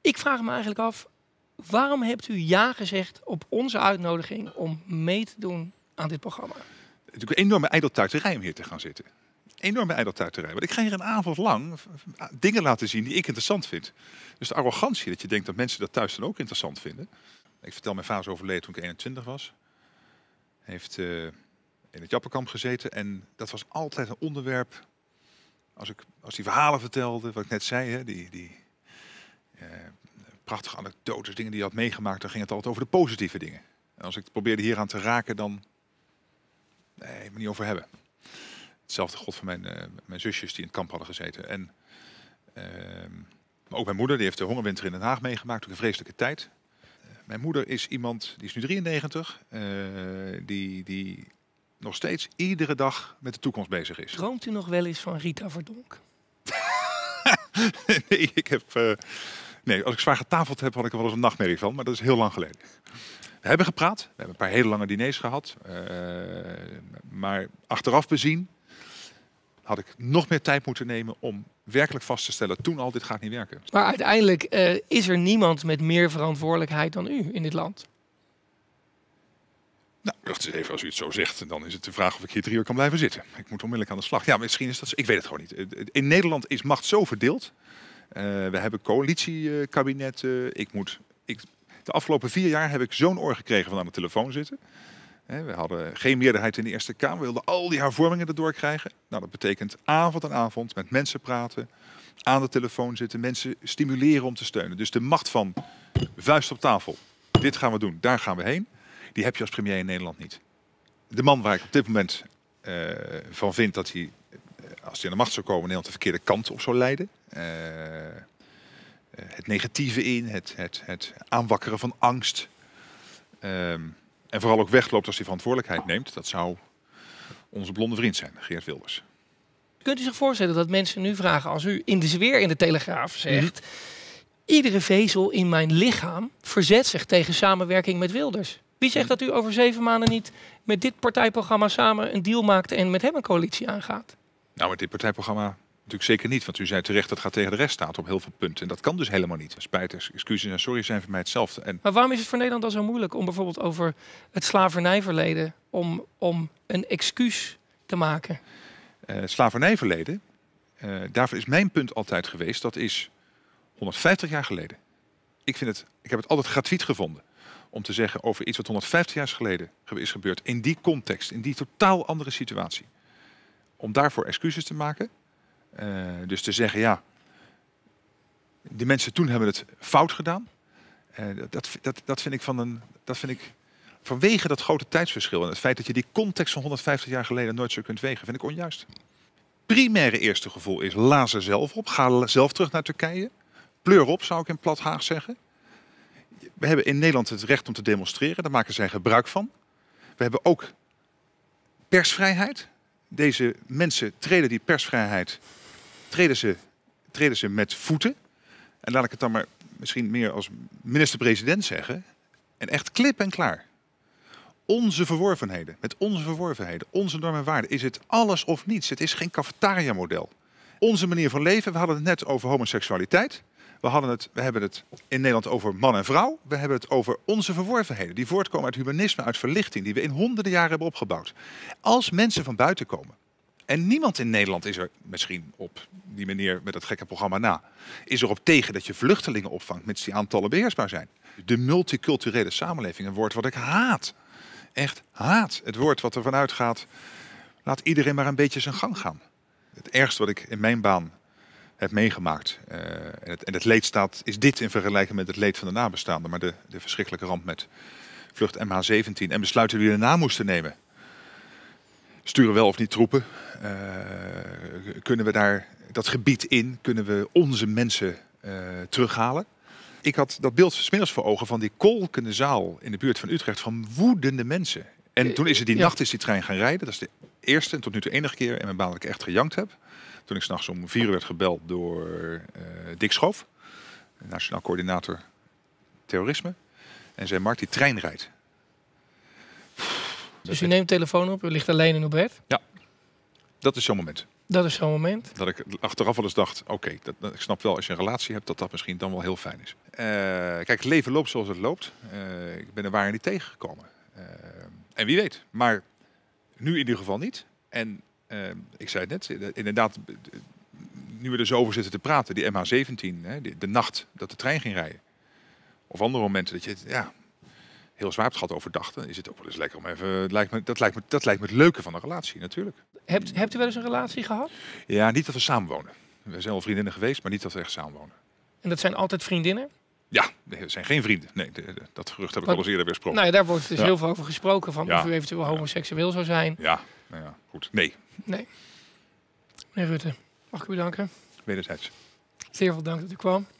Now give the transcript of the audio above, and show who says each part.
Speaker 1: Ik vraag me eigenlijk af, waarom hebt u ja gezegd op onze uitnodiging om mee te doen aan dit programma?
Speaker 2: Het is een enorme ijdeltuiterij om hier te gaan zitten. Enorme ijdeltuiterij. Want ik ga hier een avond lang eh, dingen laten zien die ik interessant vind. Dus de arrogantie dat je denkt dat mensen dat thuis dan ook interessant vinden. Ik vertel, mijn vader overleed overleden toen ik 21 was. Heeft eh, in het Jappenkamp gezeten. En dat was altijd een onderwerp. Als, ik, als die verhalen vertelde, wat ik net zei, hè, die, die prachtige anekdotes, dingen die je had meegemaakt, dan ging het altijd over de positieve dingen. En als ik probeerde probeerde hieraan te raken, dan. Nee, niet over hebben. Hetzelfde god van mijn, eh, mijn zusjes die in het kamp hadden gezeten. En, ehm, maar ook mijn moeder, die heeft de hongerwinter in Den Haag meegemaakt, ook een vreselijke tijd. Eh, mijn moeder is iemand, die is nu 93, eh, die, die nog steeds iedere dag met de toekomst bezig is. Droomt u
Speaker 1: nog wel eens van Rita Verdonk?
Speaker 2: nee, ik heb Nee, als ik zwaar getafeld heb, had ik er wel eens een nachtmerrie van. Maar dat is heel lang geleden. We hebben gepraat. We hebben een paar hele lange diners gehad. Eh, maar achteraf bezien had ik nog meer tijd moeten nemen om werkelijk vast te stellen toen al dit gaat niet werken.
Speaker 1: Maar uiteindelijk eh, is er niemand met meer verantwoordelijkheid dan u in dit land.
Speaker 2: Nou, wacht eens even, als u het zo zegt, dan is het de vraag of ik hier drie uur kan blijven zitten. Ik moet onmiddellijk aan de slag. Ja, misschien is dat. Ik weet het gewoon niet. Eh, in Nederland is macht zo verdeeld eh, we hebben coalitiekabinetten. Ik moet, ik, de afgelopen vier jaar heb ik zo'n oor gekregen van aan de telefoon zitten. We hadden geen meerderheid in de Eerste Kamer. We wilden al die hervormingen erdoor krijgen. Nou, dat betekent avond aan avond met mensen praten, aan de telefoon zitten, mensen stimuleren om te steunen. Dus de macht van vuist op tafel. Dit gaan we doen, daar gaan we heen. Die heb je als premier in Nederland niet. De man waar ik op dit moment eh, van vind dat hij, eh, als hij aan de macht zou komen, Nederland de verkeerde kant op zou leiden. Eh, eh, het negatieve in, het, het, het aanwakkeren van angst. Ehm, en vooral ook wegloopt als hij verantwoordelijkheid neemt. Dat zou onze blonde vriend zijn, Geert Wilders.
Speaker 1: Kunt u zich voorstellen dat mensen nu vragen, als u in de zweer in de Telegraaf zegt... Mhm. Iedere vezel in mijn lichaam verzet zich tegen samenwerking met Wilders. Wie zegt mhm. dat u over zeven maanden niet met dit partijprogramma samen een deal maakt en met hem een coalitie aangaat?
Speaker 2: Nou, met dit partijprogramma natuurlijk zeker niet. Want u zei terecht, dat gaat tegen de rest staat op heel veel punten. En dat kan dus helemaal niet. Spijt, excuses en sorry zijn voor mij hetzelfde. En... Maar
Speaker 1: waarom is het voor Nederland dan zo moeilijk om bijvoorbeeld over het slavernijverleden... om, om een
Speaker 2: excuus te maken? Eh, slavernijverleden, eh, daarvoor is mijn punt altijd geweest... dat is 150 jaar geleden. Ik, vind het, ik heb het altijd gratuit gevonden om te zeggen over iets wat 150 jaar geleden is gebeurd... in die context, in die totaal andere situatie om daarvoor excuses te maken, eh, dus te zeggen, ja, die mensen toen hebben het fout gedaan. Eh, dat, dat, dat vind ik van een. Dat vind ik vanwege dat grote tijdsverschil en het feit dat je die context van 150 jaar geleden nooit zo kunt wegen, vind ik onjuist. Primaire eerste gevoel is laas zelf op. Ga zelf terug naar Turkije. Pleur op, zou ik in plat Haag zeggen. We hebben in Nederland het recht om te demonstreren. Daar maken zij gebruik van. We hebben ook persvrijheid. Deze mensen treden die persvrijheid treden ze, treden ze met voeten. En laat ik het dan maar misschien meer als minister-president zeggen. En echt klip en klaar. Onze verworvenheden, met onze verworvenheden, onze normen en waarden, is het alles of niets. Het is geen cafetaria-model. Onze manier van leven, we hadden het net over homoseksualiteit. We, hadden het, we hebben het in Nederland over man en vrouw. We hebben het over onze verworvenheden, die voortkomen uit humanisme, uit verlichting, die we in honderden jaren hebben opgebouwd. Als mensen van buiten komen en niemand in Nederland is er misschien op die manier met dat gekke programma na. Is erop tegen dat je vluchtelingen opvangt, mits die aantallen beheersbaar zijn. De multiculturele samenleving, een woord wat ik haat. Echt haat. Het woord wat er vanuit gaat, laat iedereen maar een beetje zijn gang gaan. Het ergste wat ik in mijn baan heb meegemaakt. Eh, en, het, en, het, leed staat, is dit in vergelijking met het leed van de nabestaanden. Maar de, de verschrikkelijke ramp met vlucht MH17 en besluiten die we erna moesten nemen sturen wel of niet troepen? Eh, kunnen we daar dat gebied in? Kunnen we onze mensen uh, terughalen? Ik had dat beeld smiddags voor ogen van die kolkende zaal in de buurt van Utrecht van woedende mensen. En eh, toen is het die nacht is die trein gaan rijden. Dat is de eerste en tot nu toe enige keer in mijn baan dat ik echt gejankt heb. Toen ik s'nachts om vier uur werd gebeld door Dick Schoof, nationaal coördinator terrorisme. En zei, Mark, die trein rijdt.
Speaker 1: Dus u neemt telefoon op, u ligt alleen in uw bed?
Speaker 2: Ja, dat is zo'n moment.
Speaker 1: Dat is zo'n moment.
Speaker 2: Dat ik achteraf wel eens dacht, oké, dat ik snap wel als je een relatie hebt dat dat misschien dan wel heel fijn is. Eh, kijk, het leven loopt zoals het loopt. Eh, ik ben er waar niet tegengekomen. Uh, en wie weet, maar nu in ieder geval niet. En ik zei het net, inderdaad, nu we er zo over zitten te praten, die MH17, hè, de, de nacht dat de trein ging rijden. Of andere momenten dat je, ja, heel zwaar hebt gehad overdag, is het ook wel eens lekker om even. Het lijkt me, dat, lijkt me, dat lijkt me het leuke van een relatie natuurlijk.
Speaker 1: Hebt, hebt u wel eens een relatie gehad?
Speaker 2: Ja, niet dat we samenwonen. We zijn wel vriendinnen geweest, maar niet dat we echt samenwonen.
Speaker 1: En dat zijn altijd vriendinnen?
Speaker 2: Ja, ze zijn geen vrienden. Nee, dat gerucht heb ik al eens eerder weersproken. Nou ja, daar wordt dus heel veel over gesproken, van of u
Speaker 1: eventueel homoseksueel zou zijn.
Speaker 2: Ja, nou ja, goed. Nee.
Speaker 1: Nee. Meneer Rutte, mag ik u bedanken. Wederzijds. Zeer veel dank dat u kwam.